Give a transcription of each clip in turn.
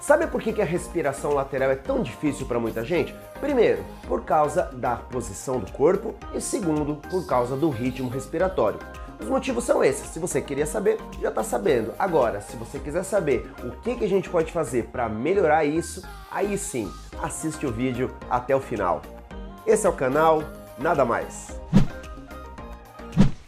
Sabe por que a respiração lateral é tão difícil para muita gente? Primeiro, por causa da posição do corpo e segundo, por causa do ritmo respiratório. Os motivos são esses. Se você queria saber, já está sabendo. Agora, se você quiser saber o que, que a gente pode fazer para melhorar isso, aí sim, assiste o vídeo até o final. Esse é o canal Nada Mais.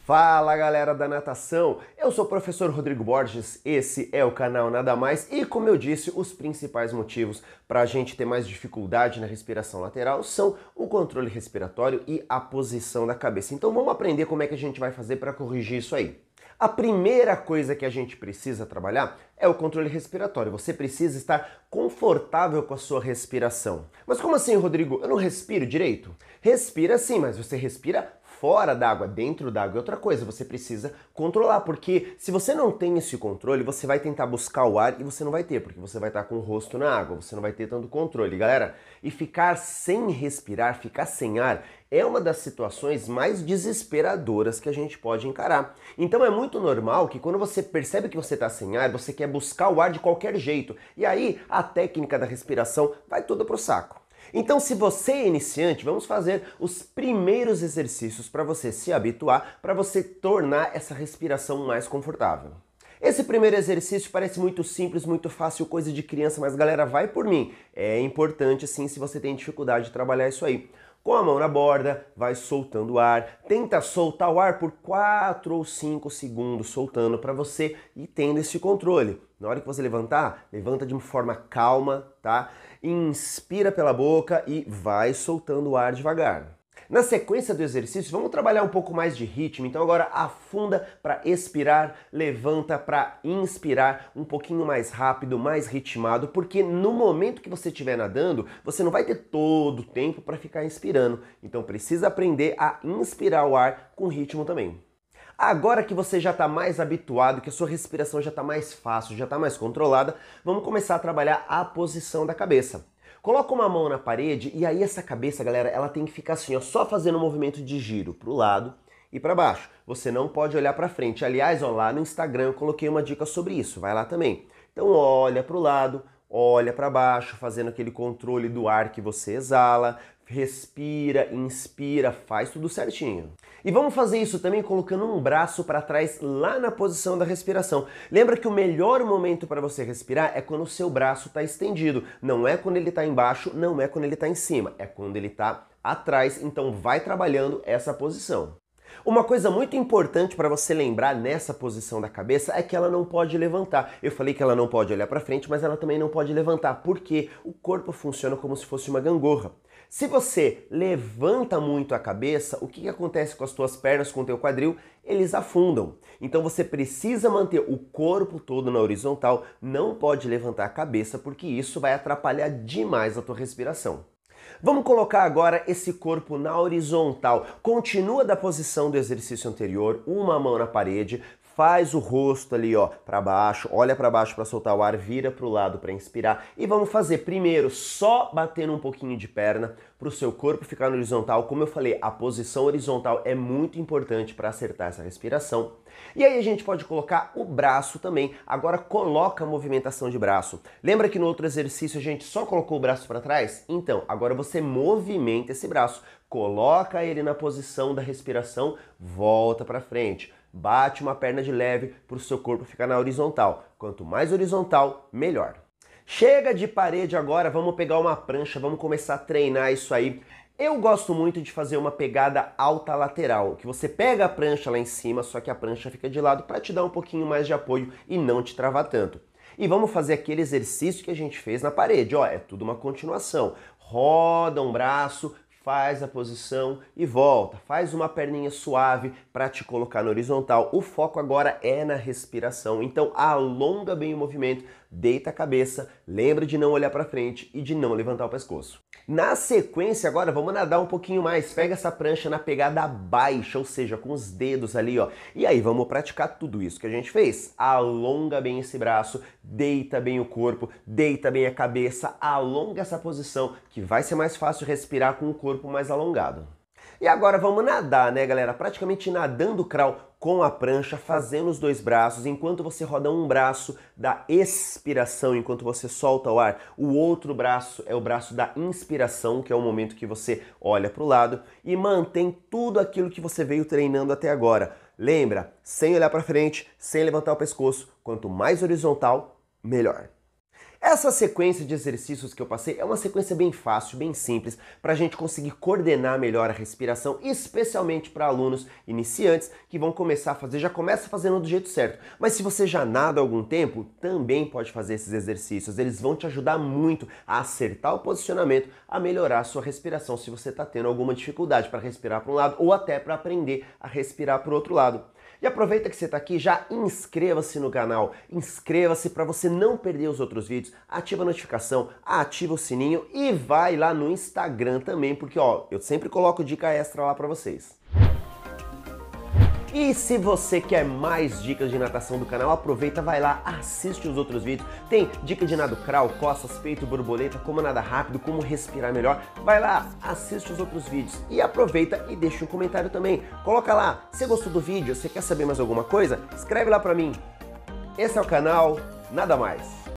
Fala galera da natação! Eu sou o professor Rodrigo Borges, esse é o canal Nada Mais e, como eu disse, os principais motivos para a gente ter mais dificuldade na respiração lateral são o controle respiratório e a posição da cabeça. Então vamos aprender como é que a gente vai fazer para corrigir isso aí. A primeira coisa que a gente precisa trabalhar é o controle respiratório. Você precisa estar confortável com a sua respiração. Mas como assim, Rodrigo? Eu não respiro direito? Respira sim, mas você respira fora da água, dentro da água é outra coisa, você precisa controlar, porque se você não tem esse controle, você vai tentar buscar o ar e você não vai ter, porque você vai estar com o rosto na água, você não vai ter tanto controle, galera. E ficar sem respirar, ficar sem ar, é uma das situações mais desesperadoras que a gente pode encarar. Então é muito normal que quando você percebe que você está sem ar, você quer buscar o ar de qualquer jeito. E aí a técnica da respiração vai toda pro saco. Então, se você é iniciante, vamos fazer os primeiros exercícios para você se habituar, para você tornar essa respiração mais confortável. Esse primeiro exercício parece muito simples, muito fácil, coisa de criança, mas galera, vai por mim. É importante sim se você tem dificuldade de trabalhar isso aí. Com a mão na borda, vai soltando o ar. Tenta soltar o ar por 4 ou 5 segundos, soltando para você e tendo esse controle. Na hora que você levantar, levanta de uma forma calma, tá? Inspira pela boca e vai soltando o ar devagar. Na sequência do exercício, vamos trabalhar um pouco mais de ritmo. Então agora afunda para expirar, levanta para inspirar, um pouquinho mais rápido, mais ritmado, porque no momento que você estiver nadando, você não vai ter todo o tempo para ficar inspirando. Então precisa aprender a inspirar o ar com ritmo também. Agora que você já está mais habituado, que a sua respiração já está mais fácil, já está mais controlada, vamos começar a trabalhar a posição da cabeça. Coloca uma mão na parede e aí essa cabeça, galera, ela tem que ficar assim, ó, só fazendo um movimento de giro para o lado e para baixo. Você não pode olhar para frente. Aliás, ó, lá no Instagram eu coloquei uma dica sobre isso, vai lá também. Então olha para o lado, olha para baixo, fazendo aquele controle do ar que você exala, respira, inspira, faz tudo certinho. E vamos fazer isso também colocando um braço para trás lá na posição da respiração. Lembra que o melhor momento para você respirar é quando o seu braço está estendido, não é quando ele está embaixo, não é quando ele está em cima, é quando ele está atrás, então vai trabalhando essa posição. Uma coisa muito importante para você lembrar nessa posição da cabeça é que ela não pode levantar. Eu falei que ela não pode olhar para frente, mas ela também não pode levantar, porque o corpo funciona como se fosse uma gangorra. Se você levanta muito a cabeça, o que, que acontece com as tuas pernas, com o teu quadril? Eles afundam. Então você precisa manter o corpo todo na horizontal, não pode levantar a cabeça, porque isso vai atrapalhar demais a tua respiração. Vamos colocar agora esse corpo na horizontal. Continua da posição do exercício anterior, uma mão na parede, faz o rosto ali, ó, para baixo, olha para baixo para soltar o ar, vira para o lado para inspirar e vamos fazer primeiro só batendo um pouquinho de perna, para o seu corpo ficar no horizontal. Como eu falei, a posição horizontal é muito importante para acertar essa respiração. E aí a gente pode colocar o braço também. Agora coloca a movimentação de braço. Lembra que no outro exercício a gente só colocou o braço para trás? Então, agora você movimenta esse braço, coloca ele na posição da respiração, volta para frente. Bate uma perna de leve para o seu corpo ficar na horizontal. Quanto mais horizontal, melhor. Chega de parede agora, vamos pegar uma prancha, vamos começar a treinar isso aí. Eu gosto muito de fazer uma pegada alta lateral, que você pega a prancha lá em cima, só que a prancha fica de lado para te dar um pouquinho mais de apoio e não te travar tanto. E vamos fazer aquele exercício que a gente fez na parede, ó, é tudo uma continuação. Roda um braço, faz a posição e volta. Faz uma perninha suave para te colocar no horizontal. O foco agora é na respiração. Então alonga bem o movimento deita a cabeça, lembra de não olhar para frente e de não levantar o pescoço. Na sequência, agora vamos nadar um pouquinho mais. Pega essa prancha na pegada baixa, ou seja, com os dedos ali, ó. E aí vamos praticar tudo isso que a gente fez. Alonga bem esse braço, deita bem o corpo, deita bem a cabeça, alonga essa posição que vai ser mais fácil respirar com o corpo mais alongado. E agora vamos nadar, né, galera? Praticamente nadando crawl com a prancha, fazendo os dois braços. Enquanto você roda um braço da expiração, enquanto você solta o ar, o outro braço é o braço da inspiração, que é o momento que você olha para o lado e mantém tudo aquilo que você veio treinando até agora. Lembra, sem olhar para frente, sem levantar o pescoço, quanto mais horizontal, melhor. Essa sequência de exercícios que eu passei é uma sequência bem fácil, bem simples, para a gente conseguir coordenar melhor a respiração, especialmente para alunos iniciantes que vão começar a fazer, já começa fazendo do jeito certo. Mas se você já nada há algum tempo, também pode fazer esses exercícios. Eles vão te ajudar muito a acertar o posicionamento, a melhorar a sua respiração se você está tendo alguma dificuldade para respirar para um lado ou até para aprender a respirar para o outro lado. E aproveita que você está aqui, já inscreva-se no canal, inscreva-se para você não perder os outros vídeos, ativa a notificação, ativa o sininho e vai lá no Instagram também, porque ó, eu sempre coloco dica extra lá para vocês. E se você quer mais dicas de natação do canal, aproveita, vai lá, assiste os outros vídeos. Tem dica de nado crawl, costas, peito, borboleta, como nadar rápido, como respirar melhor. Vai lá, assiste os outros vídeos e aproveita e deixa um comentário também. Coloca lá, você gostou do vídeo, você quer saber mais alguma coisa? Escreve lá pra mim. Esse é o canal Nada Mais.